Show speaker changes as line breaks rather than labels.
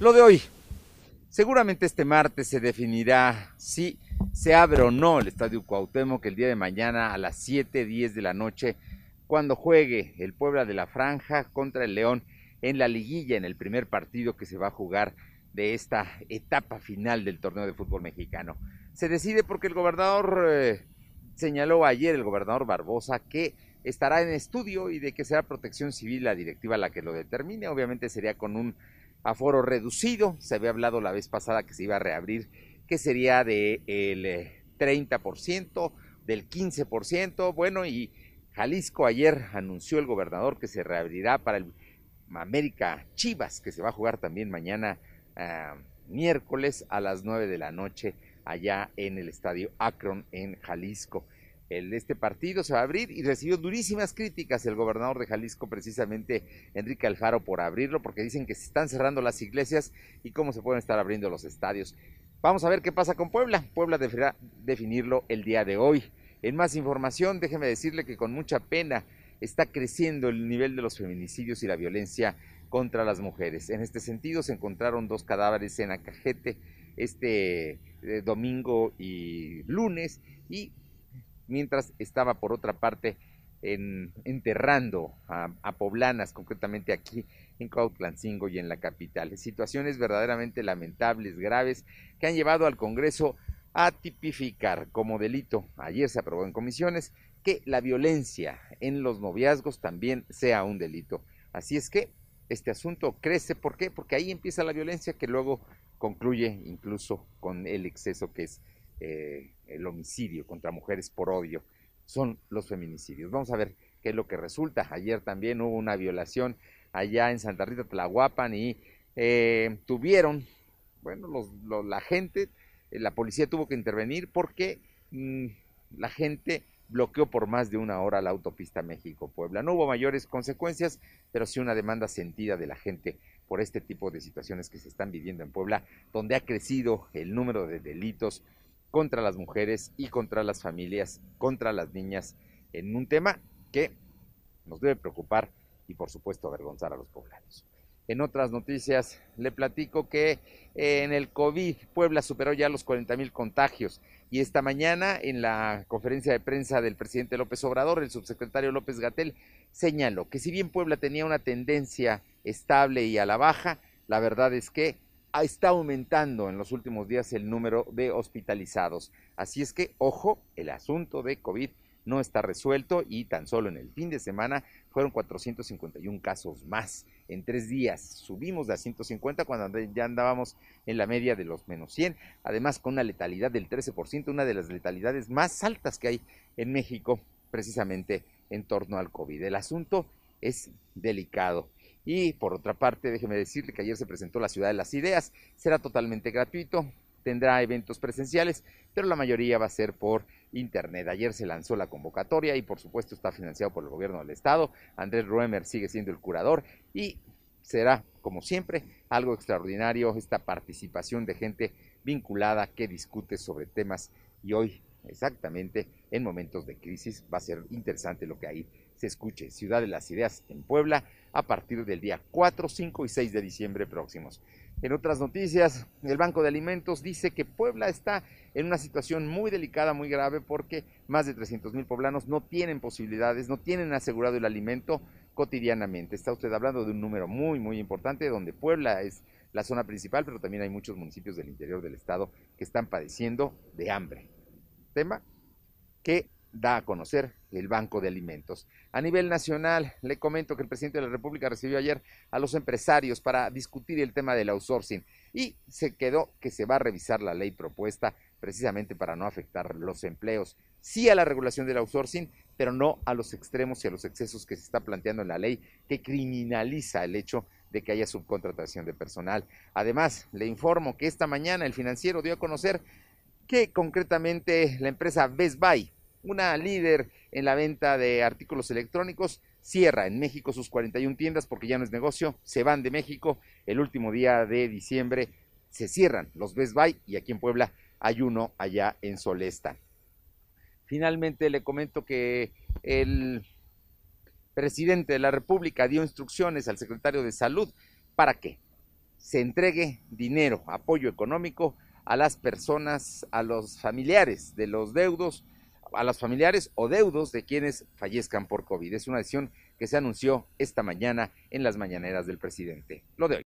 Lo de hoy. Seguramente este martes se definirá si se abre o no el Estadio Cuauhtémoc el día de mañana a las 7:10 de la noche cuando juegue el Puebla de la Franja contra el León en la liguilla en el primer partido que se va a jugar de esta etapa final del torneo de fútbol mexicano. Se decide porque el gobernador eh, señaló ayer el gobernador Barbosa que estará en estudio y de que será Protección Civil la directiva la que lo determine. Obviamente sería con un aforo reducido. Se había hablado la vez pasada que se iba a reabrir, que sería eh, del el 30%, del 15%. Bueno, y Jalisco ayer anunció el gobernador que se reabrirá para el América Chivas, que se va a jugar también mañana ah, miércoles a las 9 de la noche allá en el estadio Akron en Jalisco el, este partido se va a abrir y recibió durísimas críticas el gobernador de Jalisco, precisamente Enrique Alfaro, por abrirlo, porque dicen que se están cerrando las iglesias y cómo se pueden estar abriendo los estadios. Vamos a ver qué pasa con Puebla. Puebla deberá definirlo el día de hoy. En más información, déjeme decirle que con mucha pena está creciendo el nivel de los feminicidios y la violencia contra las mujeres. En este sentido, se encontraron dos cadáveres en Acajete este eh, domingo y lunes y mientras estaba por otra parte en, enterrando a, poblanas, concretamente aquí en Cautlancingo y en la capital. Situaciones verdaderamente lamentables, graves, que han llevado al Congreso a tipificar como delito, ayer se aprobó en comisiones, que la violencia en los noviazgos también sea un delito. Así es que este asunto crece, ¿por qué? Porque ahí empieza la violencia que luego concluye incluso con el exceso que es eh, el homicidio contra mujeres por odio, son los feminicidios. Vamos a ver qué es lo que resulta. Ayer también hubo una violación allá en Santa Rita Tlahuapan y eh, tuvieron, bueno, los, la gente, eh, la policía tuvo que intervenir porque mm, la gente bloqueó por más de una hora la autopista México-Puebla. No hubo mayores consecuencias, pero sí una demanda sentida de la gente por este tipo de situaciones que se están viviendo en Puebla, donde ha crecido el número de delitos contra las mujeres y contra las familias, contra las niñas, en un tema que nos debe preocupar y por supuesto avergonzar a los poblanos. En otras noticias le platico que eh, en el COVID Puebla superó ya los 40 mil contagios y esta mañana en la conferencia de prensa del presidente López Obrador, el subsecretario López Gatel señaló que si bien Puebla tenía una tendencia estable y a la baja, la verdad es que está aumentando en los últimos días el número de hospitalizados. Así es que, ojo, el asunto de COVID no está resuelto y tan solo en el fin de semana fueron 451 casos más en tres días. Subimos de 150 cuando ya andábamos en la media de los menos 100, además con una letalidad del 13%, una de las letalidades más altas que hay en México precisamente en torno al COVID. El asunto es delicado. Y por otra parte, déjeme decirle que ayer se presentó la Ciudad de las Ideas. Será totalmente gratuito, tendrá eventos presenciales, pero la mayoría va a ser por Internet. Ayer se lanzó la convocatoria y por supuesto está financiado por el gobierno del estado. Andrés Ruemer sigue siendo el curador y será, como siempre, algo extraordinario esta participación de gente vinculada que discute sobre temas y hoy exactamente en momentos de crisis. Va a ser interesante lo que ahí se escuche. Ciudad de las Ideas en Puebla a partir del día 4, 5 y 6 de diciembre próximos. En otras noticias, el Banco de Alimentos dice que Puebla está en una situación muy delicada, muy grave, porque más de 300 mil poblanos no tienen posibilidades, no tienen asegurado el alimento cotidianamente. Está usted hablando de un número muy, muy importante, donde Puebla es la zona principal, pero también hay muchos municipios del interior del estado que están padeciendo de hambre tema que da a conocer el Banco de Alimentos. A nivel nacional, le comento que el presidente de la República recibió ayer a los empresarios para discutir el tema del outsourcing y se quedó que se va a revisar la ley propuesta precisamente para no afectar los empleos. Sí a la regulación del outsourcing, pero no a los extremos y a los excesos que se está planteando en la ley que criminaliza el hecho de que haya subcontratación de personal. Además, le informo que esta mañana el financiero dio a conocer que concretamente la empresa Best Buy, una líder en la venta de artículos electrónicos, cierra en México sus 41 tiendas porque ya no es negocio, se van de México, el último día de diciembre se cierran los Best Buy y aquí en Puebla hay uno allá en Solesta. Finalmente le comento que el presidente de la República dio instrucciones al secretario de Salud para que se entregue dinero, apoyo económico a las personas, a los familiares de los deudos, a los familiares o deudos de quienes fallezcan por COVID. Es una decisión que se anunció esta mañana en las mañaneras del presidente. Lo de hoy.